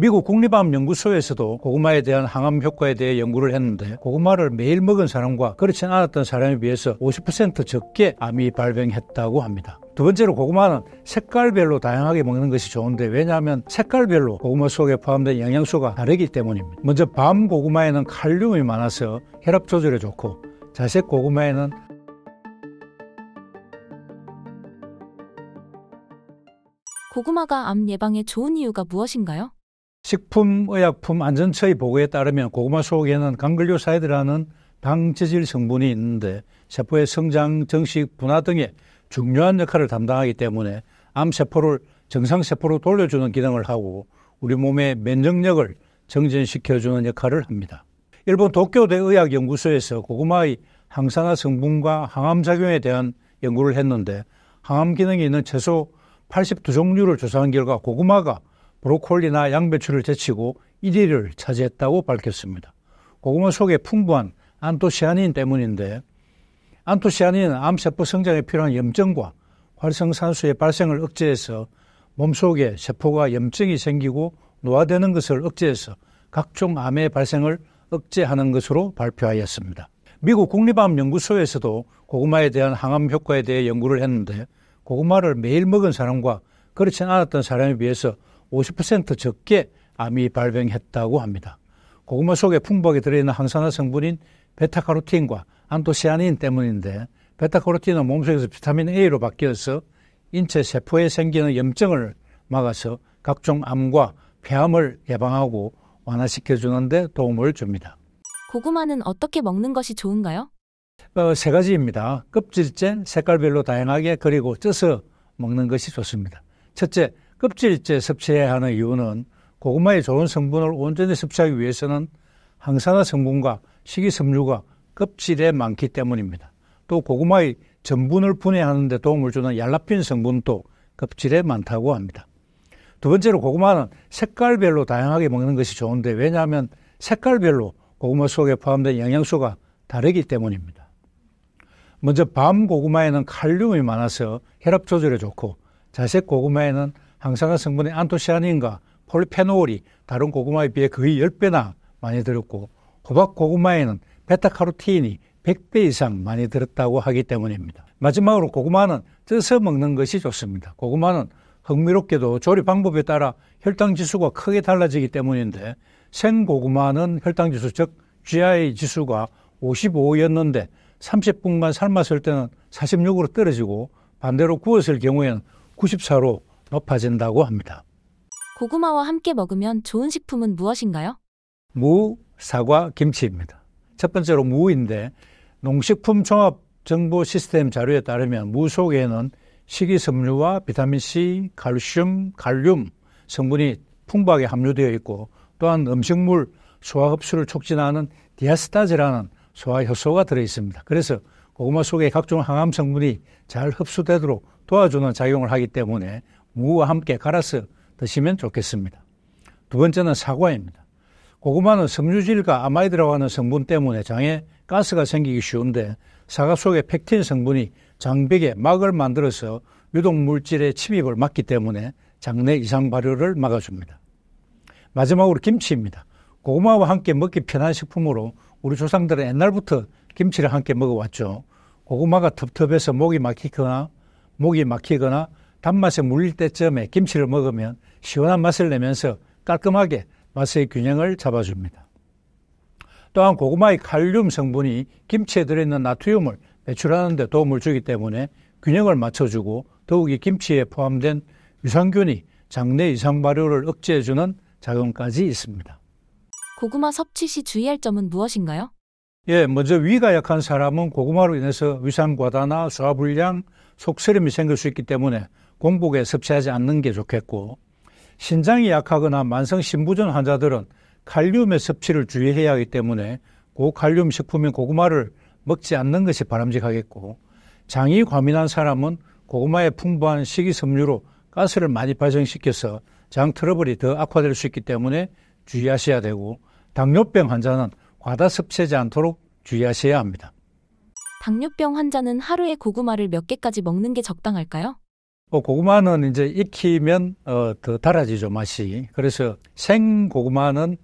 미국 국립암연구소에서도 고구마에 대한 항암 효과에 대해 연구를 했는데 고구마를 매일 먹은 사람과 그렇지 않았던 사람에 비해서 50% 적게 암이 발병했다고 합니다. 두 번째로 고구마는 색깔별로 다양하게 먹는 것이 좋은데 왜냐하면 색깔별로 고구마 속에 포함된 영양소가 다르기 때문입니다. 먼저 밤 고구마에는 칼륨이 많아서 혈압 조절에 좋고 자색 고구마에는 고구마가 암 예방에 좋은 이유가 무엇인가요? 식품의약품안전처의 보고에 따르면 고구마 속에는 간글류사이드라는 당체질 성분이 있는데 세포의 성장, 정식, 분화 등의 중요한 역할을 담당하기 때문에 암세포를 정상세포로 돌려주는 기능을 하고 우리 몸의 면역력을 정진시켜주는 역할을 합니다. 일본 도쿄대 의학연구소에서 고구마의 항산화 성분과 항암작용에 대한 연구를 했는데 항암 기능이 있는 최소 82종류를 조사한 결과 고구마가 브로콜리나 양배추를 제치고 1위를 차지했다고 밝혔습니다. 고구마 속에 풍부한 안토시아닌 때문인데 안토시아닌은 암세포 성장에 필요한 염증과 활성산소의 발생을 억제해서 몸속에 세포가 염증이 생기고 노화되는 것을 억제해서 각종 암의 발생을 억제하는 것으로 발표하였습니다. 미국 국립암연구소에서도 고구마에 대한 항암 효과에 대해 연구를 했는데 고구마를 매일 먹은 사람과 그렇지 않았던 사람에 비해서 50% 적게 암이 발병했다고 합니다. 고구마 속에 풍부하게 들어있는 항산화 성분인 베타카로틴과 안토시아닌 때문인데 베타카로틴은 몸속에서 비타민 A로 바뀌어서 인체 세포에 생기는 염증을 막아서 각종 암과 폐암을 예방하고 완화시켜 주는데 도움을 줍니다. 고구마는 어떻게 먹는 것이 좋은가요? 어, 세 가지입니다. 껍질째 색깔별로 다양하게 그리고 쪄서 먹는 것이 좋습니다. 첫째, 껍질째 섭취해야 하는 이유는 고구마의 좋은 성분을 온전히 섭취하기 위해서는 항산화 성분과 식이섬유가 껍질에 많기 때문입니다. 또 고구마의 전분을 분해하는 데 도움을 주는 얄라핀 성분도 껍질에 많다고 합니다. 두 번째로 고구마는 색깔별로 다양하게 먹는 것이 좋은데 왜냐하면 색깔별로 고구마 속에 포함된 영양소가 다르기 때문입니다. 먼저 밤 고구마에는 칼륨이 많아서 혈압 조절에 좋고 자색 고구마에는 항산화 성분의 안토시아닌과 폴리페놀이 다른 고구마에 비해 거의 10배나 많이 들었고 호박 고구마에는 베타카로틴이 100배 이상 많이 들었다고 하기 때문입니다. 마지막으로 고구마는 뜯어 먹는 것이 좋습니다. 고구마는 흥미롭게도 조리 방법에 따라 혈당 지수가 크게 달라지기 때문인데 생고구마는 혈당 지수 즉 GI 지수가 55였는데 30분간 삶았을 때는 46으로 떨어지고 반대로 구웠을 경우에는 94로 높아진다고 합니다. 고구마와 함께 먹으면 좋은 식품은 무엇인가요? 무, 사과, 김치입니다. 첫 번째로 무인데 농식품 종합 정보 시스템 자료에 따르면 무 속에는 식이섬유와 비타민 C, 칼슘, 칼륨 성분이 풍부하게 함유되어 있고 또한 음식물 소화 흡수를 촉진하는 디아스타제라는 소화 효소가 들어 있습니다. 그래서 고구마 속에 각종 항암 성분이 잘 흡수되도록 도와주는 작용을 하기 때문에 무와 함께 갈아서 드시면 좋겠습니다. 두 번째는 사과입니다. 고구마는 섬유질과 아마이드라고 하는 성분 때문에 장에 가스가 생기기 쉬운데 사과 속에 펙틴 성분이 장벽에 막을 만들어서 유독 물질의 침입을 막기 때문에 장내 이상 발효를 막아줍니다. 마지막으로 김치입니다. 고구마와 함께 먹기 편한 식품으로 우리 조상들은 옛날부터 김치를 함께 먹어왔죠. 고구마가 텁텁해서 목이 막히거나 목이 막히거나 단맛에 물릴 때쯤에 김치를 먹으면 시원한 맛을 내면서 깔끔하게 맛의 균형을 잡아줍니다. 또한 고구마의 칼륨 성분이 김치에 들어있는 나트륨을 배출하는 데 도움을 주기 때문에 균형을 맞춰주고 더욱이 김치에 포함된 유산균이 장내 이상 발효를 억제해주는 작용까지 있습니다. 고구마 섭취 시 주의할 점은 무엇인가요? 예, 먼저 위가 약한 사람은 고구마로 인해서 위산 과다나 소화불량, 속쓰림이 생길 수 있기 때문에 공복에 섭취하지 않는 게 좋겠고 신장이 약하거나 만성 신부전 환자들은 칼륨의 섭취를 주의해야 하기 때문에 고칼륨 식품인 고구마를 먹지 않는 것이 바람직하겠고 장이 과민한 사람은 고구마의 풍부한 식이섬유로 가스를 많이 발생시켜서 장 트러블이 더 악화될 수 있기 때문에 주의하셔야 되고 당뇨병 환자는 과다 섭취하지 않도록 주의하셔야 합니다. 당뇨병 환자는 하루에 고구마를 몇 개까지 먹는 게 적당할까요? 어, 고구마는 이제 익히면 어, 더 달아지죠 맛이. 그래서 생 고구마는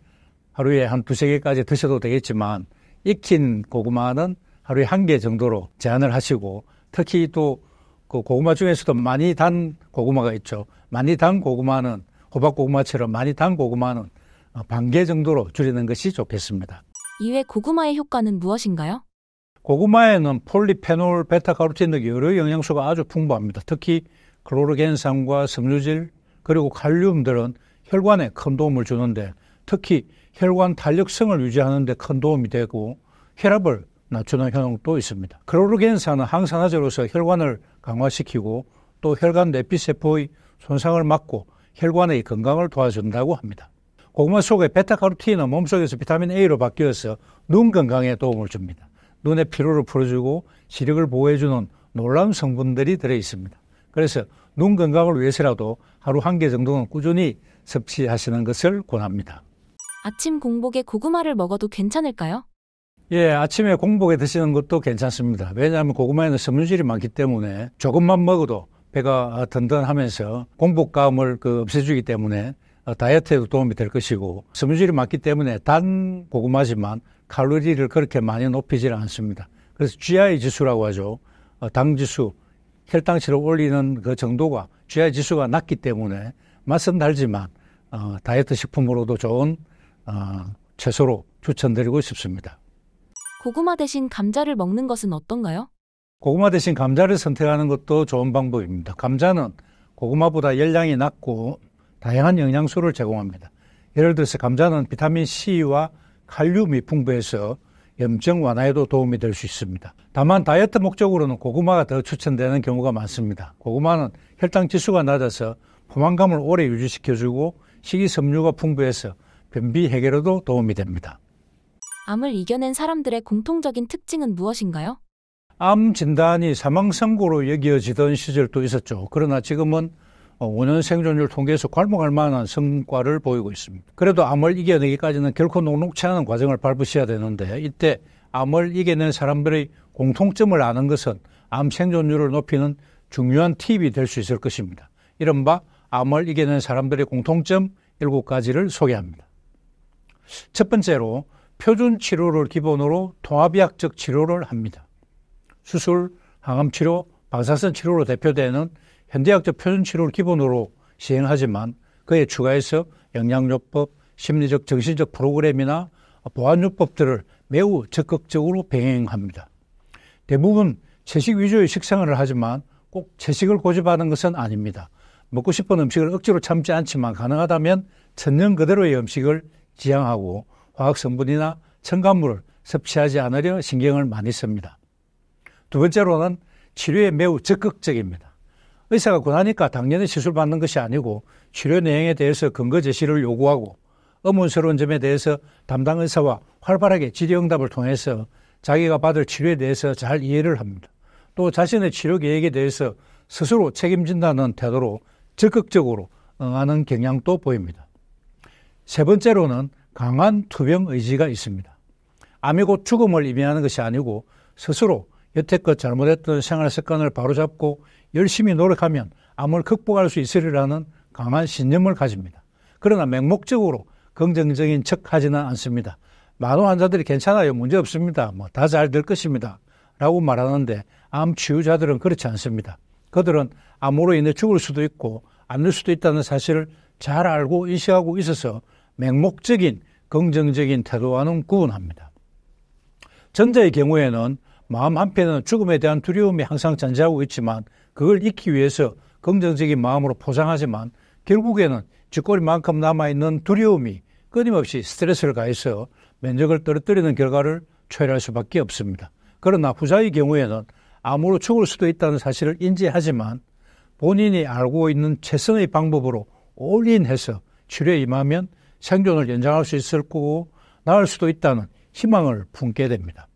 하루에 한 두세 개까지 드셔도 되겠지만 익힌 고구마는 하루에 한 개 정도로 제한을 하시고 특히 또그 고구마 중에서도 많이 단 고구마가 있죠. 많이 단 고구마는 호박 고구마처럼 많이 단 고구마는 어, 반개 정도로 줄이는 것이 좋겠습니다. 이외 고구마의 효과는 무엇인가요? 고구마에는 폴리페놀, 베타카로틴 등 여러 영양소가 아주 풍부합니다. 특히 클로르겐산과 섬유질 그리고 칼륨들은 혈관에 큰 도움을 주는데 특히 혈관 탄력성을 유지하는 데 큰 도움이 되고 혈압을 낮추는 효능도 있습니다. 클로르겐산은 항산화제로서 혈관을 강화시키고 또 혈관 내피 세포의 손상을 막고 혈관의 건강을 도와준다고 합니다. 고구마 속의 베타카로틴은 몸속에서 비타민 A로 바뀌어서 눈 건강에 도움을 줍니다. 눈의 피로를 풀어주고 시력을 보호해주는 놀라운 성분들이 들어있습니다. 그래서 눈 건강을 위해서라도 하루 한 개 정도는 꾸준히 섭취하시는 것을 권합니다. 아침 공복에 고구마를 먹어도 괜찮을까요? 예, 아침에 공복에 드시는 것도 괜찮습니다. 왜냐하면 고구마에는 섬유질이 많기 때문에 조금만 먹어도 배가 든든하면서 공복감을 그 없애주기 때문에 다이어트에도 도움이 될 것이고 섬유질이 많기 때문에 단 고구마지만 칼로리를 그렇게 많이 높이질 않습니다. 그래서 GI 지수라고 하죠. 어, 당 지수 혈당치를 올리는 그 정도가 GI 지수가 낮기 때문에 맛은 달지만 어, 다이어트 식품으로도 좋은 어, 채소로 추천드리고 싶습니다. 고구마 대신 감자를 먹는 것은 어떤가요? 고구마 대신 감자를 선택하는 것도 좋은 방법입니다. 감자는 고구마보다 열량이 낮고 다양한 영양소를 제공합니다. 예를 들어서 감자는 비타민 C와 칼륨이 풍부해서 염증 완화에도 도움이 될 수 있습니다. 다만 다이어트 목적으로는 고구마가 더 추천되는 경우가 많습니다. 고구마는 혈당 지수가 낮아서 포만감을 오래 유지시켜주고 식이섬유가 풍부해서 변비 해결에도 도움이 됩니다. 암을 이겨낸 사람들의 공통적인 특징은 무엇인가요? 암 진단이 사망 선고로 여겨지던 시절도 있었죠. 그러나 지금은 5년 어, 생존율 통계에서 괄목할 만한 성과를 보이고 있습니다. 그래도 암을 이겨내기까지는 결코 녹록치 않은 과정을 밟으셔야 되는데 이때 암을 이겨낸 사람들의 공통점을 아는 것은 암 생존율을 높이는 중요한 팁이 될 수 있을 것입니다. 이른바 암을 이겨낸 사람들의 공통점 7가지를 소개합니다. 첫 번째로 표준 치료를 기본으로 통합의학적 치료를 합니다. 수술, 항암 치료, 방사선 치료로 대표되는 현대학적 표준치료를 기본으로 시행하지만 그에 추가해서 영양요법, 심리적 정신적 프로그램이나 보안요법들을 매우 적극적으로 병행합니다. 대부분 채식 위주의 식생활을 하지만 꼭 채식을 고집하는 것은 아닙니다. 먹고 싶은 음식을 억지로 참지 않지만 가능하다면 천년 그대로의 음식을 지향하고 화학 성분이나 첨가물을 섭취하지 않으려 신경을 많이 씁니다. 두 번째로는 치료에 매우 적극적입니다. 의사가 권하니까 당연히 시술받는 것이 아니고 치료 내용에 대해서 근거 제시를 요구하고 의문스러운 점에 대해서 담당 의사와 활발하게 질의응답을 통해서 자기가 받을 치료에 대해서 잘 이해를 합니다. 또 자신의 치료 계획에 대해서 스스로 책임진다는 태도로 적극적으로 응하는 경향도 보입니다. 세 번째로는 강한 투병 의지가 있습니다. 암이 곧 죽음을 의미하는 것이 아니고 스스로 여태껏 잘못했던 생활 습관을 바로잡고 열심히 노력하면 암을 극복할 수 있으리라는 강한 신념을 가집니다. 그러나 맹목적으로 긍정적인 척 하지는 않습니다. 많은 환자들이 괜찮아요. 문제 없습니다. 뭐 다 잘 될 것입니다. 라고 말하는데 암 치유자들은 그렇지 않습니다. 그들은 암으로 인해 죽을 수도 있고 안을 수도 있다는 사실을 잘 알고 인식하고 있어서 맹목적인 긍정적인 태도와는 구분합니다. 전자의 경우에는 마음 한편은 죽음에 대한 두려움이 항상 잔재하고 있지만 그걸 잊기 위해서 긍정적인 마음으로 포장하지만 결국에는 쥐꼬리만큼 남아있는 두려움이 끊임없이 스트레스를 가해서 면적을 떨어뜨리는 결과를 초래할 수밖에 없습니다. 그러나 부자의 경우에는 암으로 죽을 수도 있다는 사실을 인지하지만 본인이 알고 있는 최선의 방법으로 올인해서 치료에 임하면 생존을 연장할 수 있을 거고 나을 수도 있다는 희망을 품게 됩니다.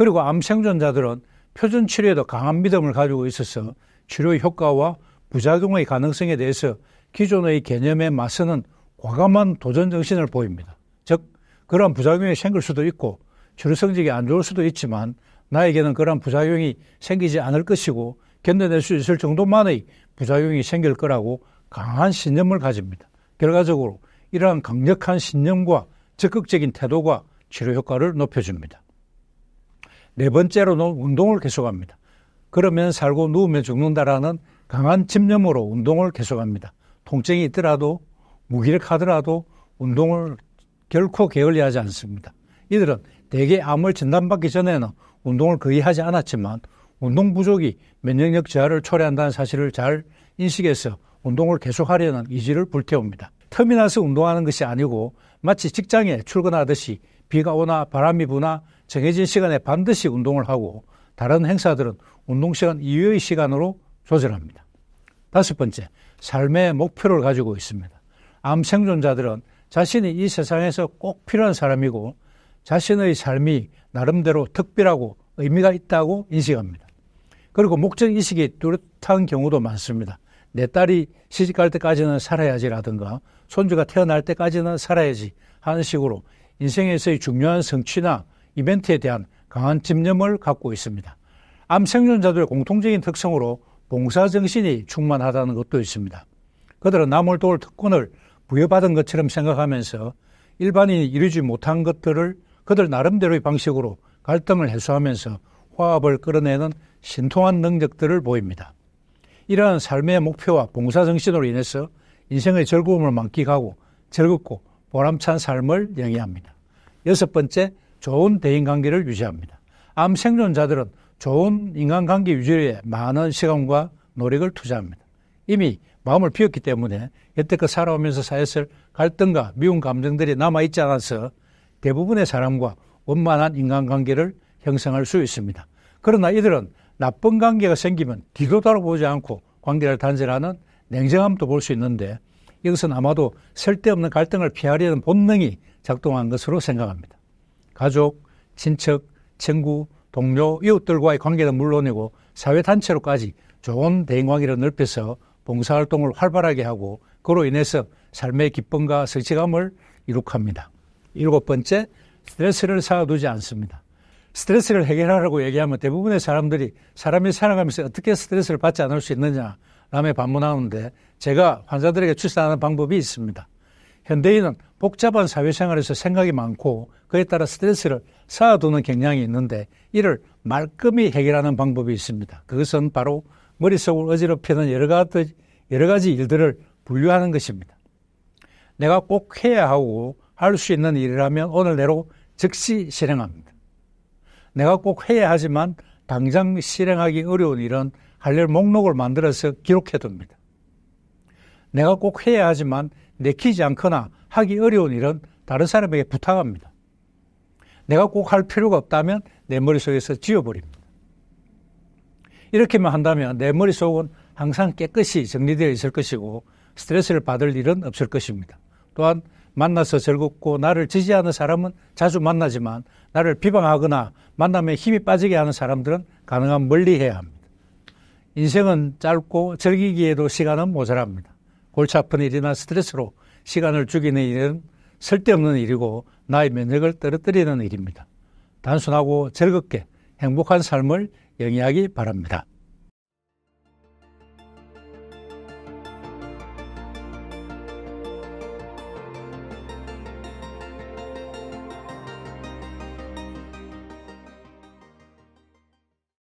그리고 암 생존자들은 표준 치료에도 강한 믿음을 가지고 있어서 치료 효과와 부작용의 가능성에 대해서 기존의 개념에 맞서는 과감한 도전 정신을 보입니다. 즉, 그러한 부작용이 생길 수도 있고 치료 성적이 안 좋을 수도 있지만 나에게는 그러한 부작용이 생기지 않을 것이고 견뎌낼 수 있을 정도만의 부작용이 생길 거라고 강한 신념을 가집니다. 결과적으로 이러한 강력한 신념과 적극적인 태도가 치료 효과를 높여줍니다. 네 번째로는 운동을 계속합니다. 그러면 살고 누우면 죽는다라는 강한 집념으로 운동을 계속합니다. 통증이 있더라도 무기력하더라도 운동을 결코 게을리하지 않습니다. 이들은 대개 암을 진단받기 전에는 운동을 거의 하지 않았지만 운동 부족이 면역력 저하를 초래한다는 사실을 잘 인식해서 운동을 계속하려는 의지를 불태웁니다. 틈이 나서 운동하는 것이 아니고 마치 직장에 출근하듯이 비가 오나 바람이 부나 정해진 시간에 반드시 운동을 하고 다른 행사들은 운동 시간 이외의 시간으로 조절합니다. 다섯 번째, 삶의 목표를 가지고 있습니다. 암 생존자들은 자신이 이 세상에서 꼭 필요한 사람이고 자신의 삶이 나름대로 특별하고 의미가 있다고 인식합니다. 그리고 목적 인식이 뚜렷한 경우도 많습니다. 내 딸이 시집갈 때까지는 살아야지라든가 손주가 태어날 때까지는 살아야지 하는 식으로 인생에서의 중요한 성취나 이벤트에 대한 강한 집념을 갖고 있습니다. 암 생존자들의 공통적인 특성으로 봉사 정신이 충만하다는 것도 있습니다. 그들은 남을 도울 특권을 부여받은 것처럼 생각하면서 일반인이 이루지 못한 것들을 그들 나름대로의 방식으로 갈등을 해소하면서 화합을 끌어내는 신통한 능력들을 보입니다. 이러한 삶의 목표와 봉사 정신으로 인해서 인생의 즐거움을 만끽하고 즐겁고 보람찬 삶을 영위합니다. 여섯 번째, 좋은 대인관계를 유지합니다. 암 생존자들은 좋은 인간관계 유지에 많은 시간과 노력을 투자합니다. 이미 마음을 비웠기 때문에 여태껏 살아오면서 쌓였을 갈등과 미운 감정들이 남아있지 않아서 대부분의 사람과 원만한 인간관계를 형성할 수 있습니다. 그러나 이들은 나쁜 관계가 생기면 뒤도 돌아보지 않고 관계를 단절하는 냉정함도 볼 수 있는데 이것은 아마도 쓸데없는 갈등을 피하려는 본능이 작동한 것으로 생각합니다. 가족, 친척, 친구, 동료, 이웃들과의 관계는 물론이고 사회 단체로까지 좋은 대인관계를 넓혀서 봉사활동을 활발하게 하고 그로 인해서 삶의 기쁨과 성취감을 이룩합니다. 일곱 번째, 스트레스를 쌓아두지 않습니다. 스트레스를 해결하라고 얘기하면 대부분의 사람들이 사람이 살아가면서 어떻게 스트레스를 받지 않을 수 있느냐 라며 반문하는데 제가 환자들에게 출산하는 방법이 있습니다. 현대인은 복잡한 사회생활에서 생각이 많고 그에 따라 스트레스를 쌓아두는 경향이 있는데 이를 말끔히 해결하는 방법이 있습니다. 그것은 바로 머릿속을 어지럽히는 여러 가지, 여러 가지 일들을 분류하는 것입니다. 내가 꼭 해야 하고 할 수 있는 일이라면 오늘 내로 즉시 실행합니다. 내가 꼭 해야 하지만 당장 실행하기 어려운 일은 할 일 목록을 만들어서 기록해 둡니다. 내가 꼭 해야 하지만 내키지 않거나 하기 어려운 일은 다른 사람에게 부탁합니다. 내가 꼭 할 필요가 없다면 내 머릿속에서 지워버립니다. 이렇게만 한다면 내 머릿속은 항상 깨끗이 정리되어 있을 것이고 스트레스를 받을 일은 없을 것입니다. 또한 만나서 즐겁고 나를 지지하는 사람은 자주 만나지만 나를 비방하거나 만남에 힘이 빠지게 하는 사람들은 가능한 멀리 해야 합니다. 인생은 짧고 즐기기에도 시간은 모자랍니다. 골치 아픈 일이나 스트레스로 시간을 죽이는 일은 쓸데없는 일이고 나의 면역을 떨어뜨리는 일입니다. 단순하고 즐겁게 행복한 삶을 영위하기 바랍니다.